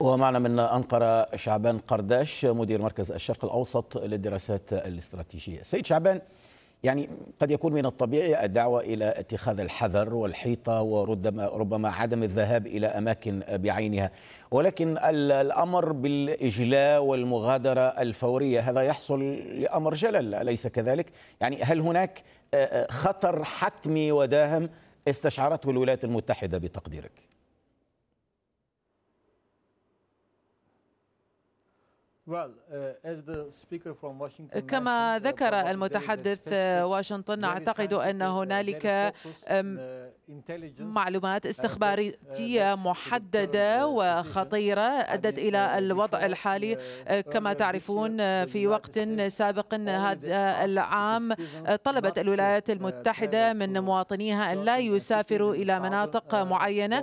ومعنا من أنقرة شعبان قرداش مدير مركز الشرق الأوسط للدراسات الاستراتيجية سيد شعبان يعني قد يكون من الطبيعي الدعوة إلى اتخاذ الحذر والحيطة وربما ربما عدم الذهاب إلى أماكن بعينها ولكن الأمر بالإجلاء والمغادرة الفورية هذا يحصل لأمر جلل أليس كذلك؟ يعني هل هناك آه، آه، خطر حتمي وداهم استشعرته الولايات المتحدة بتقديرك؟ Uh, كما uh, ذكر المتحدث واشنطن uh, أعتقد أن هنالك معلومات استخباراتية محددة وخطيرة أدت إلى الوضع الحالي كما تعرفون في وقت سابق هذا العام طلبت الولايات المتحدة من مواطنيها أن لا يسافروا إلى مناطق معينة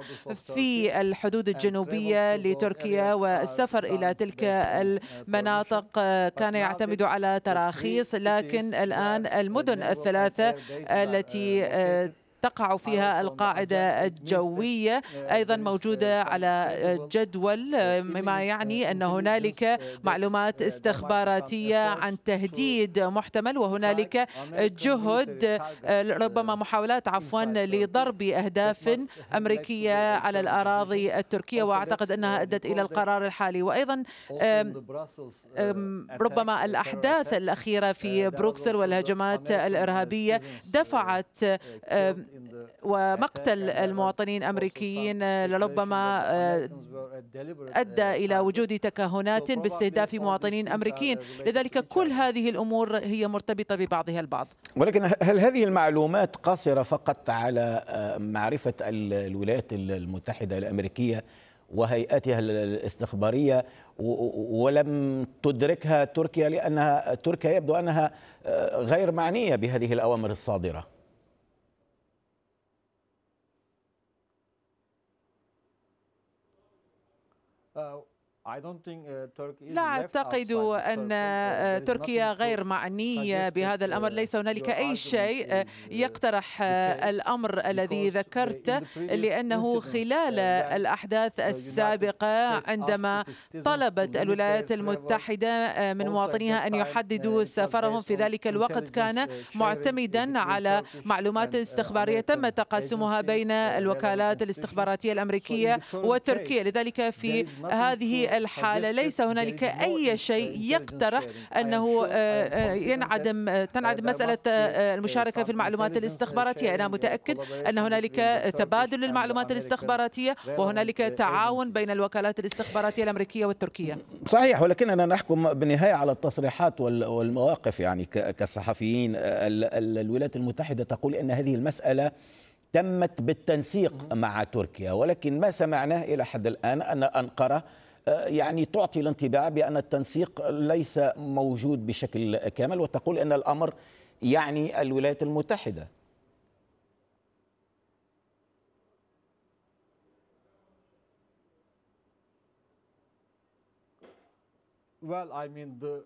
في الحدود الجنوبية لتركيا والسفر إلى تلك مناطق آه، آه، كان يعتمد على تراخيص لكن الآن آه، المدن الثلاثة التي تقع فيها القاعدة الجوية uh, أيضا موجودة uh, على uh, جدول مما يعني أن هنالك معلومات استخباراتية عن تهديد محتمل وهنالك جهد ربما محاولات عفوا لضرب أهداف أمريكية على الأراضي التركية وأعتقد أنها أدت إلى القرار الحالي وأيضا ربما الأحداث الأخيرة في بروكسل والهجمات الإرهابية دفعت ومقتل المواطنين الامريكيين لربما آه، uh, uh, ادى الى وجود تكهنات باستهداف مواطنين امريكيين لذلك كل هذه الامور هي مرتبطه ببعضها البعض ولكن هل هذه المعلومات قاصره فقط على آه، معرفه الولايات المتحده الامريكيه وهيئتها الاستخباريه ولم تدركها تركيا لانها تركيا يبدو انها آه، غير معنيه بهذه الاوامر الصادره uh, Uh, لا أعتقد أن uh, تركيا غير معنية بهذا الأمر uh, ليس هنالك أي شيء يقترح الأمر الذي ذكرت لأنه خلال الأحداث السابقة عندما طلبت الولايات المتحدة من مواطنيها أن يحددوا سفرهم في ذلك الوقت كان معتمدا على معلومات استخبارية تم تقاسمها بين الوكالات الاستخباراتية الأمريكية وتركيا لذلك في هذه الحالة ليس هنالك أي شيء يقترح أنه آه، آه، ينعدم تنعدم مسألة آه، المشاركة في المعلومات الاستخباراتية أنا متأكد أن هنالك تبادل للمعلومات الاستخباراتية وهنالك تعاون بين الوكالات الاستخباراتية الأمريكية والتركية صحيح ولكننا نحكم بالنهاية على التصريحات والمواقف يعني كصحفيين الولايات المتحدة تقول أن هذه المسألة تمت بالتنسيق مع تركيا ولكن ما سمعناه إلى حد الآن أن أنقرة آه، يعني تعطي الانطباع بأن التنسيق ليس موجود بشكل كامل وتقول أن الأمر يعني الولايات المتحدة Well, I mean, the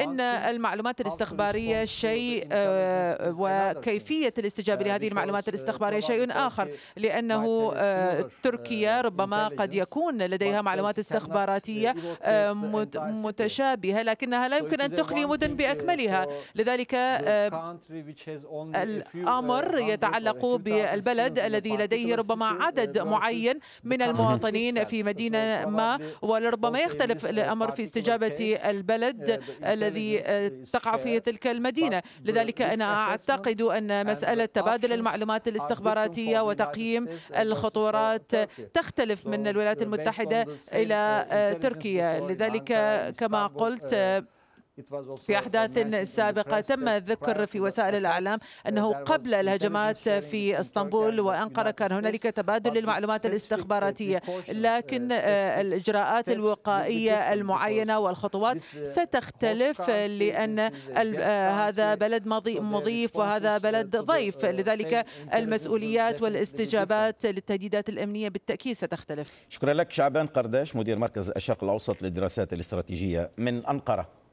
إن المعلومات الاستخبارية شيء آه، وكيفية uh, الاستجابة لهذه المعلومات uh, الاستخبارية شيء آخر لأنه آه، تركيا uh, ربما قد يكون لديها معلومات استخباراتية آه، متشابهة لكنها لا يمكن أن تخلي مدن بأكملها لذلك الأمر يتعلق بالبلد الذي لديه ربما عدد معين من المواطنين في مدينة ما ولربما يختلف الأمر في استجابة البلد آه، الذي آه، تقع فيه تلك المدينة لذلك أنا أعتقد أن مسألة تبادل المعلومات الاستخباراتية وتقييم الخطورات تختلف من الولايات uh, المتحدة إلى uh, آه، تركيا لذلك كما uh, قلت في أحداث سابقة تم الذكر في وسائل الإعلام أنه قبل الهجمات في اسطنبول وأنقرة كان هنالك تبادل للمعلومات الاستخباراتية لكن الإجراءات الوقائية المعينة والخطوات ستختلف لأن آه، هذا بلد مضيف وهذا uh, بلد ضيف uh, لذلك المسؤوليات والاستجابات للتهديدات الأمنية بالتأكيد ستختلف شكرا لك شعبان قرداش مدير مركز الشرق الأوسط للدراسات الاستراتيجية من أنقرة